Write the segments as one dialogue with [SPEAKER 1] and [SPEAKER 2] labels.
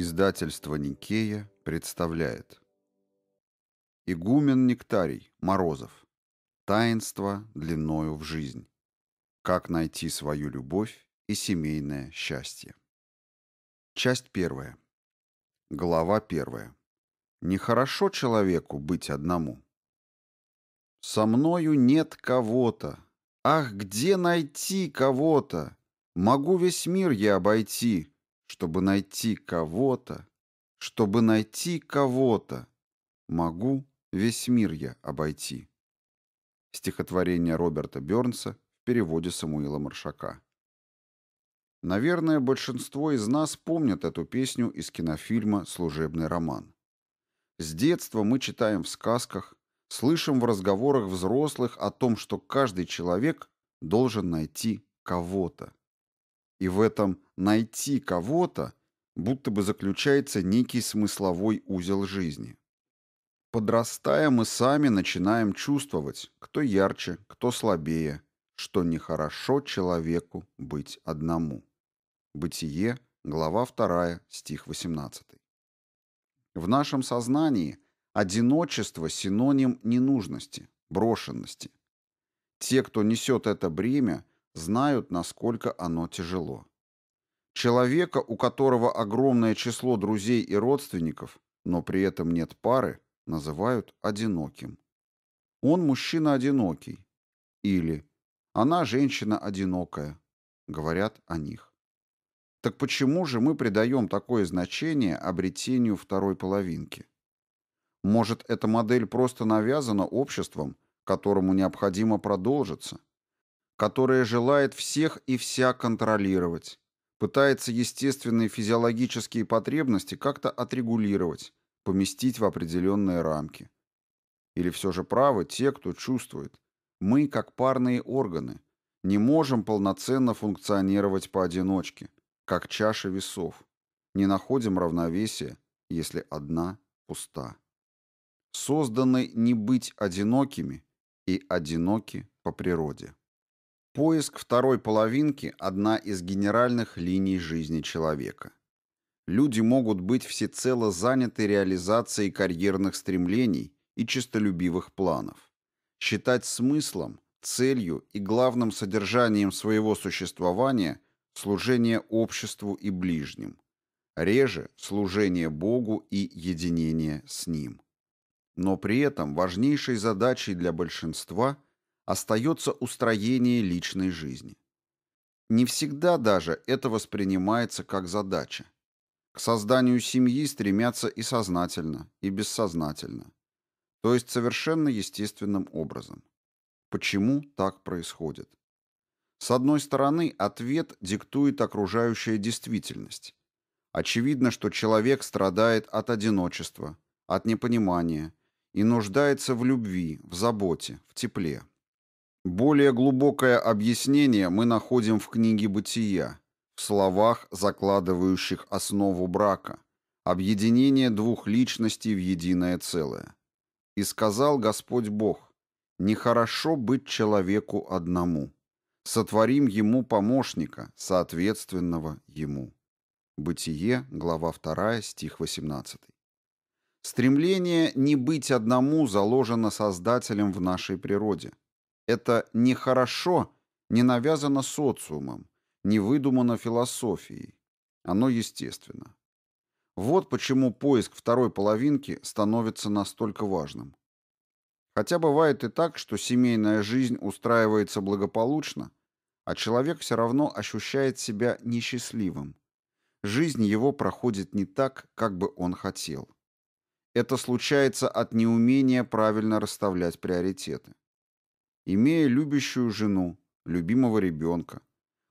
[SPEAKER 1] Издательство Никея представляет Игумен Нектарий Морозов Таинство длиною в жизнь Как найти свою любовь и семейное счастье Часть первая Глава первая Нехорошо человеку быть одному Со мною нет кого-то Ах, где найти кого-то? Могу весь мир я обойти, чтобы найти кого-то, чтобы найти кого-то, могу весь мир я обойти. Стихотворение Роберта Бёрнса в переводе Самуила Маршака. Наверное, большинство из нас помнят эту песню из кинофильма «Служебный роман». С детства мы читаем в сказках, слышим в разговорах взрослых о том, что каждый человек должен найти кого-то. И в этом найти кого-то будто бы заключается некий смысловой узел жизни. Подрастая, мы сами начинаем чувствовать, кто ярче, кто слабее, что нехорошо человеку быть одному. Бытие, глава 2, стих 18. В нашем сознании одиночество – синоним ненужности, брошенности. Те, кто несет это бремя, знают, насколько оно тяжело. Человека, у которого огромное число друзей и родственников, но при этом нет пары, называют одиноким. Он мужчина одинокий. Или она женщина одинокая. Говорят о них. Так почему же мы придаем такое значение обретению второй половинки? Может, эта модель просто навязана обществом, которому необходимо продолжиться, которое желает всех и вся контролировать, пытается естественные физиологические потребности как-то отрегулировать, поместить в определенные рамки. Или все же правы те, кто чувствует. Мы, как парные органы, не можем полноценно функционировать поодиночке, как чаша весов. Не находим равновесия, если одна пуста. Созданы не быть одинокими и одиноки по природе. Поиск второй половинки – одна из генеральных линий жизни человека. Люди могут быть всецело заняты реализацией карьерных стремлений и честолюбивых планов. Считать смыслом, целью и главным содержанием своего существования – служение обществу и ближним. Реже – служение Богу и единение с Ним. Но при этом важнейшей задачей для большинства – остается устроение личной жизни. Не всегда даже это воспринимается как задача. К созданию семьи стремятся и сознательно, и бессознательно. То есть совершенно естественным образом. Почему так происходит? С одной стороны, ответ диктует окружающая действительность. Очевидно, что человек страдает от одиночества, от непонимания и нуждается в любви, в заботе, в тепле, более глубокое объяснение мы находим в книге «Бытия», в словах, закладывающих основу брака, объединение двух личностей в единое целое. «И сказал Господь Бог, нехорошо быть человеку одному. Сотворим ему помощника, соответственного ему». Бытие, глава 2, стих 18. Стремление не быть одному заложено Создателем в нашей природе. Это «нехорошо» не навязано социумом, не выдумано философией. Оно естественно. Вот почему поиск второй половинки становится настолько важным. Хотя бывает и так, что семейная жизнь устраивается благополучно, а человек все равно ощущает себя несчастливым. Жизнь его проходит не так, как бы он хотел. Это случается от неумения правильно расставлять приоритеты имея любящую жену, любимого ребенка.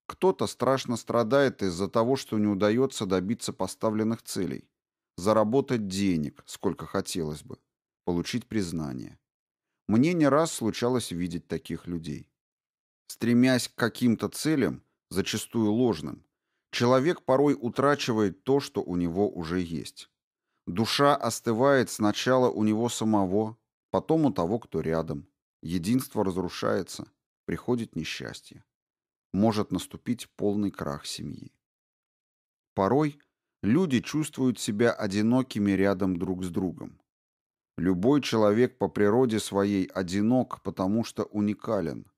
[SPEAKER 1] Кто-то страшно страдает из-за того, что не удается добиться поставленных целей, заработать денег, сколько хотелось бы, получить признание. Мне не раз случалось видеть таких людей. Стремясь к каким-то целям, зачастую ложным, человек порой утрачивает то, что у него уже есть. Душа остывает сначала у него самого, потом у того, кто рядом. Единство разрушается, приходит несчастье. Может наступить полный крах семьи. Порой люди чувствуют себя одинокими рядом друг с другом. Любой человек по природе своей одинок, потому что уникален.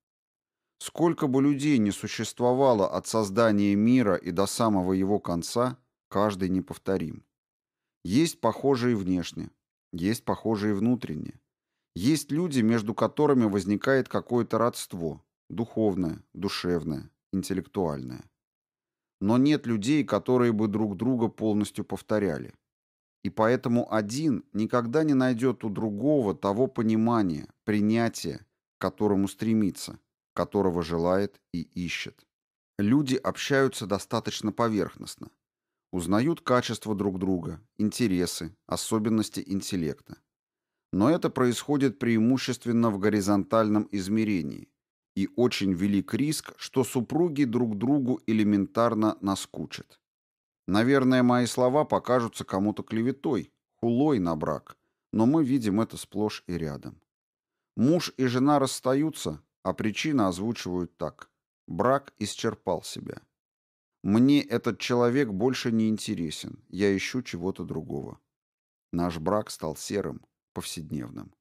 [SPEAKER 1] Сколько бы людей не существовало от создания мира и до самого его конца, каждый неповторим. Есть похожие внешне, есть похожие внутренне, есть люди, между которыми возникает какое-то родство, духовное, душевное, интеллектуальное. Но нет людей, которые бы друг друга полностью повторяли. И поэтому один никогда не найдет у другого того понимания, принятия, к которому стремится, которого желает и ищет. Люди общаются достаточно поверхностно. Узнают качества друг друга, интересы, особенности интеллекта но это происходит преимущественно в горизонтальном измерении, и очень велик риск, что супруги друг другу элементарно наскучат. Наверное, мои слова покажутся кому-то клеветой, хулой на брак, но мы видим это сплошь и рядом. Муж и жена расстаются, а причины озвучивают так. Брак исчерпал себя. Мне этот человек больше не интересен, я ищу чего-то другого. Наш брак стал серым, повседневным.